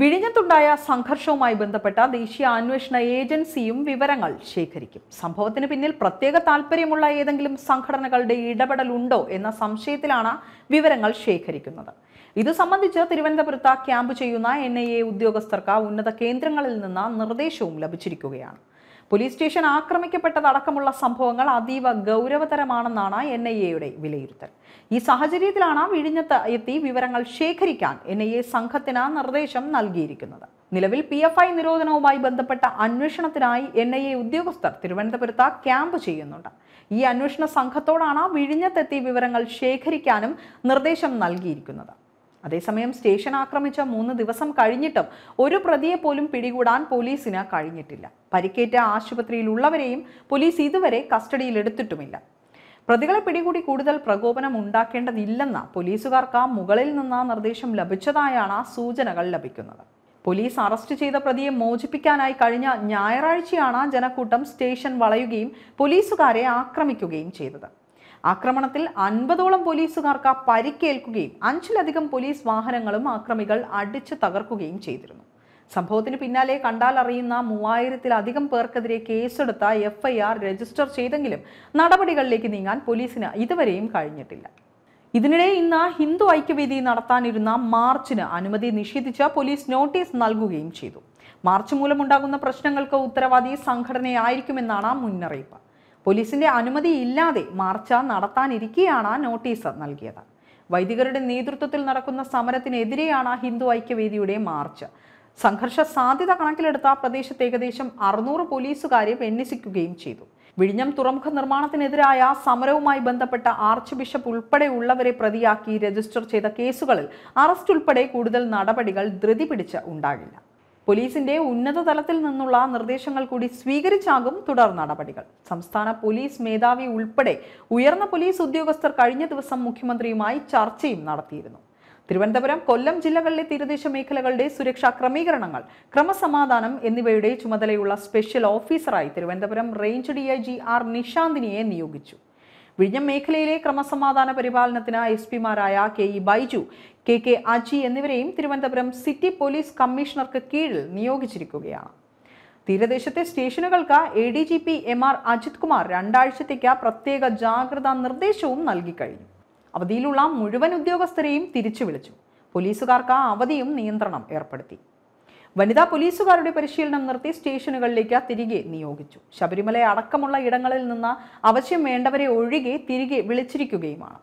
വിഴിഞ്ഞത്തുണ്ടായ സംഘർഷവുമായി ബന്ധപ്പെട്ട ദേശീയ അന്വേഷണ ഏജൻസിയും വിവരങ്ങൾ ശേഖരിക്കും സംഭവത്തിന് പിന്നിൽ പ്രത്യേക താല്പര്യമുള്ള ഏതെങ്കിലും സംഘടനകളുടെ ഇടപെടൽ ഉണ്ടോ എന്ന സംശയത്തിലാണ് വിവരങ്ങൾ ശേഖരിക്കുന്നത് ഇത് സംബന്ധിച്ച് തിരുവനന്തപുരത്ത് ക്യാമ്പ് ചെയ്യുന്ന എൻ ഉദ്യോഗസ്ഥർക്ക് ഉന്നത കേന്ദ്രങ്ങളിൽ നിന്ന് നിർദ്ദേശവും ലഭിച്ചിരിക്കുകയാണ് പോലീസ് സ്റ്റേഷൻ ആക്രമിക്കപ്പെട്ടതടക്കമുള്ള സംഭവങ്ങൾ അതീവ ഗൗരവതരമാണെന്നാണ് എൻ ഐ എയുടെ വിലയിരുത്തൽ ഈ സാഹചര്യത്തിലാണ് വിഴിഞ്ഞത്ത് എത്തി വിവരങ്ങൾ ശേഖരിക്കാൻ എൻ ഐ എ സംഘത്തിന് നിർദ്ദേശം നൽകിയിരിക്കുന്നത് നിലവിൽ പി എഫ് ഐ നിരോധനവുമായി ബന്ധപ്പെട്ട അന്വേഷണത്തിനായി എൻ ഐ എ ഉദ്യോഗസ്ഥർ തിരുവനന്തപുരത്ത് ക്യാമ്പ് ചെയ്യുന്നുണ്ട് ഈ അന്വേഷണ സംഘത്തോടാണ് വിഴിഞ്ഞത്തെത്തി വിവരങ്ങൾ ശേഖരിക്കാനും നിർദ്ദേശം നൽകിയിരിക്കുന്നത് അതേസമയം സ്റ്റേഷൻ ആക്രമിച്ച മൂന്ന് ദിവസം കഴിഞ്ഞിട്ടും ഒരു പ്രതിയെ പോലും പിടികൂടാൻ പോലീസിന് കഴിഞ്ഞിട്ടില്ല പരിക്കേറ്റ ആശുപത്രിയിലുള്ളവരെയും പോലീസ് ഇതുവരെ കസ്റ്റഡിയിലെടുത്തിട്ടുമില്ല പ്രതികളെ പിടികൂടി കൂടുതൽ പ്രകോപനം ഉണ്ടാക്കേണ്ടതില്ലെന്ന പോലീസുകാർക്ക് മുകളിൽ നിന്ന് നിർദ്ദേശം ലഭിച്ചതായാണ് സൂചനകൾ ലഭിക്കുന്നത് പോലീസ് അറസ്റ്റ് ചെയ്ത പ്രതിയെ മോചിപ്പിക്കാനായി കഴിഞ്ഞ ഞായറാഴ്ചയാണ് ജനക്കൂട്ടം സ്റ്റേഷൻ വളയുകയും പോലീസുകാരെ ആക്രമിക്കുകയും ചെയ്തത് ആക്രമണത്തിൽ അൻപതോളം പോലീസുകാർക്ക് പരിക്കേൽക്കുകയും അഞ്ചിലധികം പോലീസ് വാഹനങ്ങളും ആക്രമികൾ അടിച്ചു തകർക്കുകയും ചെയ്തിരുന്നു സംഭവത്തിന് പിന്നാലെ കണ്ടാലറിയുന്ന മൂവായിരത്തിലധികം പേർക്കെതിരെ കേസെടുത്ത എഫ്ഐആർ രജിസ്റ്റർ ചെയ്തെങ്കിലും നടപടികളിലേക്ക് നീങ്ങാൻ പോലീസിന് ഇതുവരെയും കഴിഞ്ഞിട്ടില്ല ഇതിനിടെ ഇന്ന് ഹിന്ദു ഐക്യവേദി നടത്താനിരുന്ന മാർച്ചിന് അനുമതി നിഷേധിച്ച പോലീസ് നോട്ടീസ് നൽകുകയും ചെയ്തു മാർച്ച് മൂലമുണ്ടാകുന്ന പ്രശ്നങ്ങൾക്ക് ഉത്തരവാദി സംഘടനയായിരിക്കുമെന്നാണ് മുന്നറിയിപ്പ് പോലീസിന്റെ അനുമതി ഇല്ലാതെ മാർച്ച് നടത്താനിരിക്കെയാണ് നോട്ടീസ് നൽകിയത് വൈദികരുടെ നേതൃത്വത്തിൽ നടക്കുന്ന സമരത്തിനെതിരെയാണ് ഹിന്ദു ഐക്യവേദിയുടെ മാർച്ച് സംഘർഷ സാധ്യത കണക്കിലെടുത്ത പ്രദേശത്ത് ഏകദേശം അറുന്നൂറ് പോലീസുകാരെ വിന്യസിക്കുകയും ചെയ്തു വിഴിഞ്ഞം തുറമുഖ നിർമ്മാണത്തിനെതിരായ സമരവുമായി ബന്ധപ്പെട്ട ആർച്ച് ബിഷപ്പ് ഉൾപ്പെടെയുള്ളവരെ പ്രതിയാക്കി രജിസ്റ്റർ ചെയ്ത കേസുകളിൽ അറസ്റ്റ് ഉൾപ്പെടെ കൂടുതൽ നടപടികൾ ധൃതി പിടിച്ച് ഉണ്ടാകില്ല പോലീസിന്റെ ഉന്നത തലത്തിൽ നിന്നുള്ള നിർദ്ദേശങ്ങൾ കൂടി സ്വീകരിച്ചാകും തുടർ നടപടികൾ സംസ്ഥാന പോലീസ് മേധാവി ഉൾപ്പെടെ ഉയർന്ന പോലീസ് ഉദ്യോഗസ്ഥർ കഴിഞ്ഞ ദിവസം മുഖ്യമന്ത്രിയുമായി ചർച്ചയും നടത്തിയിരുന്നു തിരുവനന്തപുരം കൊല്ലം ജില്ലകളിലെ തീരദേശ മേഖലകളുടെ സുരക്ഷാ ക്രമീകരണങ്ങൾ ക്രമസമാധാനം എന്നിവയുടെ ചുമതലയുള്ള സ്പെഷ്യൽ ഓഫീസറായി Thiruvananthapuram range D I G R നിഷാന്തിനിയെ നിയോഗിച്ചു വിഴിഞ്ഞം മേഖലയിലെ ക്രമസമാധാന പരിപാലനത്തിന് എസ് പിമാരായ K E Baiju K K Aji എന്നിവരെയും തിരുവനന്തപുരം സിറ്റി പോലീസ് കമ്മീഷണർക്ക് കീഴിൽ നിയോഗിച്ചിരിക്കുകയാണ് തീരദേശത്തെ സ്റ്റേഷനുകൾക്ക് A D G P M R Ajith Kumar രണ്ടാഴ്ചത്തേക്ക് പ്രത്യേക ജാഗ്രതാ നിർദ്ദേശവും നൽകിക്കഴിഞ്ഞു അവധിയിലുള്ള മുഴുവൻ ഉദ്യോഗസ്ഥരെയും തിരിച്ചു വിളിച്ചു പോലീസുകാർക്ക് അവധിയും നിയന്ത്രണം ഏർപ്പെടുത്തി വനിതാ പോലീസുകാരുടെ പരിശീലനം നിർത്തി സ്റ്റേഷനുകളിലേക്ക് തിരികെ നിയോഗിച്ചു ശബരിമല അടക്കമുള്ള ഇടങ്ങളിൽ നിന്ന് അവശ്യം വേണ്ടവരെ ഒഴികെ തിരികെ വിളിച്ചിരിക്കുകയുമാണ്